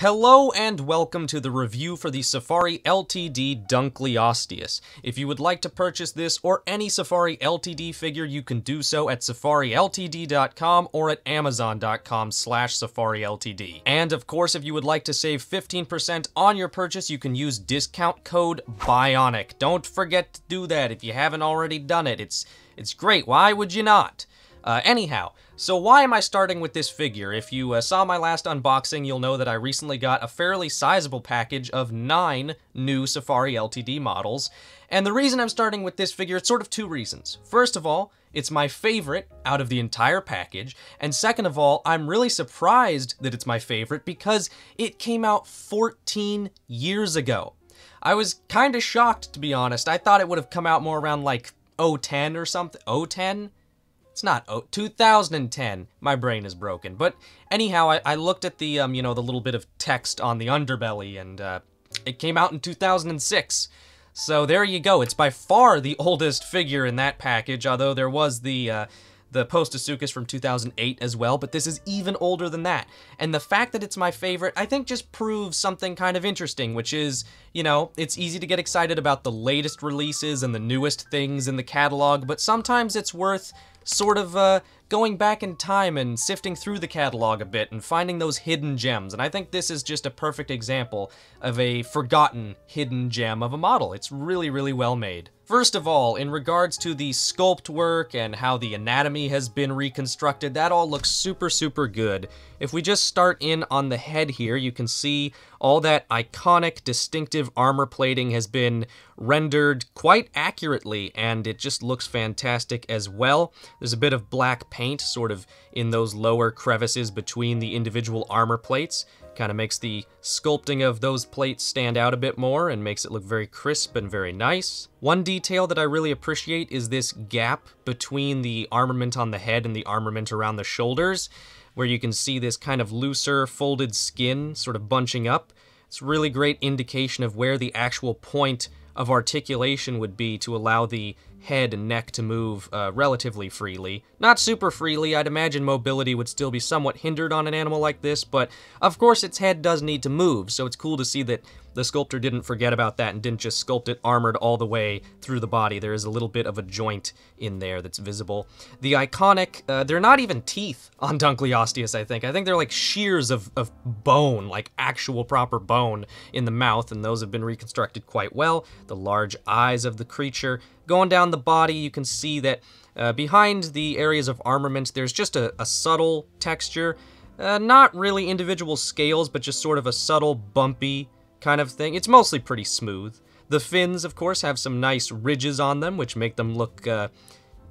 Hello and welcome to the review for the Safari LTD Dunkleosteus. If you would like to purchase this or any Safari LTD figure, you can do so at safariltd.com or at amazon.com slash safariltd. And of course, if you would like to save 15% on your purchase, you can use discount code BIONIC. Don't forget to do that if you haven't already done it. It's, it's great. Why would you not? Uh, anyhow, so why am I starting with this figure? If you uh, saw my last unboxing, you'll know that I recently got a fairly sizable package of nine new Safari LTD models, and the reason I'm starting with this figure, it's sort of two reasons. First of all, it's my favorite out of the entire package, and second of all, I'm really surprised that it's my favorite because it came out 14 years ago. I was kinda shocked, to be honest. I thought it would have come out more around like 010 or something, 010? It's not, oh, 2010. My brain is broken. But anyhow, I, I looked at the, um, you know, the little bit of text on the underbelly, and uh, it came out in 2006. So there you go. It's by far the oldest figure in that package, although there was the, uh, the Post Asukas from 2008 as well, but this is even older than that. And the fact that it's my favorite, I think just proves something kind of interesting, which is, you know, it's easy to get excited about the latest releases and the newest things in the catalog, but sometimes it's worth sort of uh, going back in time and sifting through the catalog a bit and finding those hidden gems. And I think this is just a perfect example of a forgotten hidden gem of a model. It's really, really well made. First of all, in regards to the sculpt work and how the anatomy has been reconstructed, that all looks super, super good. If we just start in on the head here, you can see all that iconic, distinctive armor plating has been rendered quite accurately, and it just looks fantastic as well. There's a bit of black paint sort of in those lower crevices between the individual armor plates, Kind of makes the sculpting of those plates stand out a bit more and makes it look very crisp and very nice. One detail that I really appreciate is this gap between the armament on the head and the armament around the shoulders, where you can see this kind of looser folded skin sort of bunching up. It's really great indication of where the actual point of articulation would be to allow the head and neck to move uh, relatively freely. Not super freely, I'd imagine mobility would still be somewhat hindered on an animal like this, but of course its head does need to move, so it's cool to see that the sculptor didn't forget about that and didn't just sculpt it armored all the way through the body. There is a little bit of a joint in there that's visible. The iconic, uh, they're not even teeth on Dunkleosteus, I think. I think they're like shears of, of bone, like actual proper bone in the mouth, and those have been reconstructed quite well. The large eyes of the creature, Going down the body, you can see that uh, behind the areas of armament, there's just a, a subtle texture. Uh, not really individual scales, but just sort of a subtle, bumpy kind of thing. It's mostly pretty smooth. The fins, of course, have some nice ridges on them, which make them look, uh,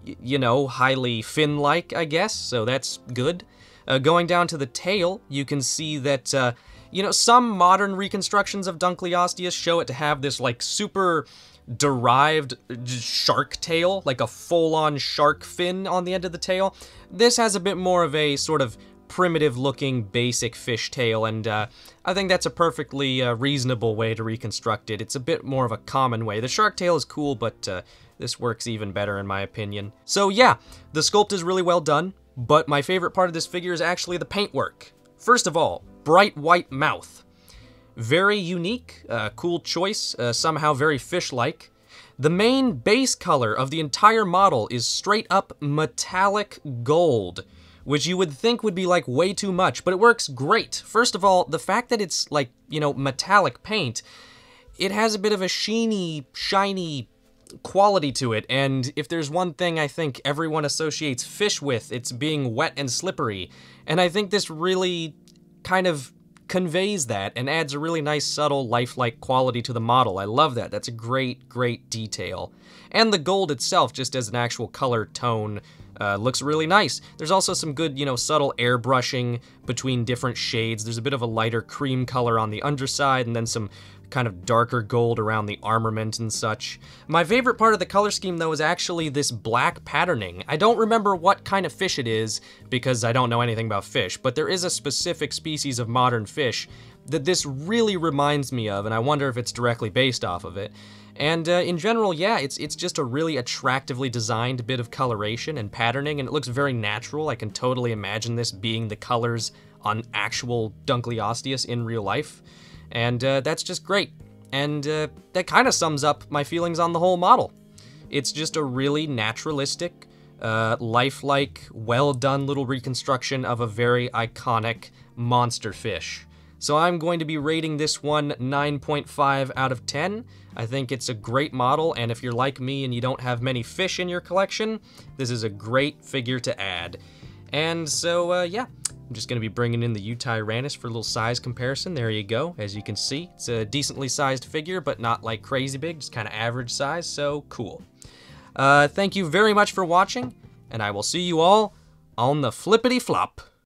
you know, highly fin-like, I guess, so that's good. Uh, going down to the tail, you can see that, uh, you know, some modern reconstructions of Dunkleosteus show it to have this, like, super derived shark tail, like a full-on shark fin on the end of the tail. This has a bit more of a sort of primitive looking basic fish tail and uh, I think that's a perfectly uh, reasonable way to reconstruct it. It's a bit more of a common way. The shark tail is cool but uh, this works even better in my opinion. So yeah, the sculpt is really well done but my favorite part of this figure is actually the paintwork. First of all, bright white mouth. Very unique, uh, cool choice, uh, somehow very fish-like. The main base color of the entire model is straight up metallic gold, which you would think would be like way too much, but it works great. First of all, the fact that it's like, you know, metallic paint, it has a bit of a sheeny, shiny quality to it, and if there's one thing I think everyone associates fish with, it's being wet and slippery. And I think this really kind of conveys that and adds a really nice, subtle, lifelike quality to the model. I love that. That's a great, great detail. And the gold itself, just as an actual color tone uh, looks really nice. There's also some good, you know, subtle airbrushing between different shades. There's a bit of a lighter cream color on the underside and then some kind of darker gold around the armament and such. My favorite part of the color scheme though is actually this black patterning. I don't remember what kind of fish it is because I don't know anything about fish, but there is a specific species of modern fish that this really reminds me of and I wonder if it's directly based off of it. And uh, in general, yeah, it's it's just a really attractively designed bit of coloration and patterning, and it looks very natural. I can totally imagine this being the colors on actual Dunkleosteus in real life, and uh, that's just great. And uh, that kind of sums up my feelings on the whole model. It's just a really naturalistic, uh, lifelike, well done little reconstruction of a very iconic monster fish. So I'm going to be rating this one 9.5 out of 10. I think it's a great model, and if you're like me and you don't have many fish in your collection, this is a great figure to add. And so, uh, yeah, I'm just going to be bringing in the U Tyrannus for a little size comparison. There you go. As you can see, it's a decently sized figure, but not like crazy big, just kind of average size, so cool. Uh, thank you very much for watching, and I will see you all on the flippity flop.